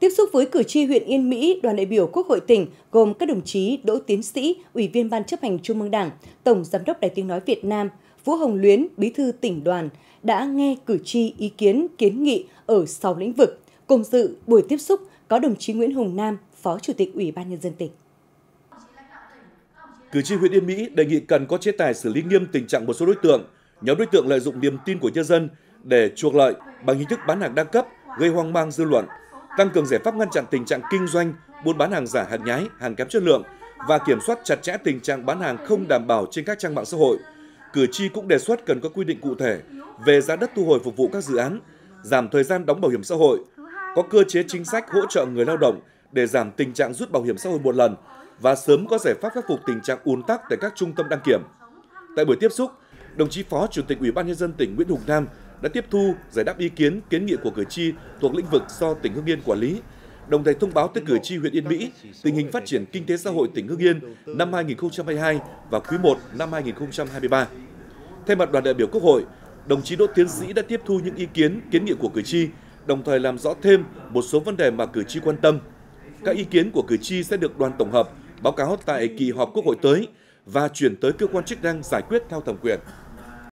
Tiếp xúc với cử tri huyện Yên Mỹ, đoàn đại biểu Quốc hội tỉnh gồm các đồng chí Đỗ Tiến Sĩ, Ủy viên Ban chấp hành Trung ương Đảng, Tổng Giám đốc Đài tiếng nói Việt Nam, Vũ Hồng Luyến, Bí thư tỉnh đoàn đã nghe cử tri ý kiến kiến nghị ở 6 lĩnh vực. Cùng dự buổi tiếp xúc có đồng chí Nguyễn Hùng Nam, Phó Chủ tịch Ủy ban Nhân dân tỉnh. Cử tri huyện Yên Mỹ đề nghị cần có chế tài xử lý nghiêm tình trạng một số đối tượng, nhóm đối tượng lợi dụng niềm tin của nhân dân để chuộc lợi bằng hình thức bán hàng đa cấp, gây hoang mang dư luận, tăng cường giải pháp ngăn chặn tình trạng kinh doanh, buôn bán hàng giả hàng nhái, hàng kém chất lượng và kiểm soát chặt chẽ tình trạng bán hàng không đảm bảo trên các trang mạng xã hội. Cử tri cũng đề xuất cần có quy định cụ thể về giá đất thu hồi phục vụ các dự án, giảm thời gian đóng bảo hiểm xã hội, có cơ chế chính sách hỗ trợ người lao động để giảm tình trạng rút bảo hiểm xã hội một lần và sớm có giải pháp khắc phục tình trạng ùn tắc tại các trung tâm đăng kiểm. Tại buổi tiếp xúc, đồng chí Phó Chủ tịch Ủy ban nhân dân tỉnh Nguyễn Hùng Nam đã tiếp thu, giải đáp ý kiến, kiến nghị của cử tri thuộc lĩnh vực do tỉnh Hưng Yên quản lý, đồng thời thông báo tới cử tri huyện Yên Mỹ tình hình phát triển kinh tế xã hội tỉnh Hưng Yên năm 2022 và quý 1 năm 2023. Thay mặt đoàn đại biểu Quốc hội, đồng chí Đỗ Tiến Sĩ đã tiếp thu những ý kiến, kiến nghị của cử tri, đồng thời làm rõ thêm một số vấn đề mà cử tri quan tâm. Các ý kiến của cử tri sẽ được đoàn tổng hợp báo cáo tại kỳ họp Quốc hội tới và chuyển tới cơ quan chức năng giải quyết theo thẩm quyền.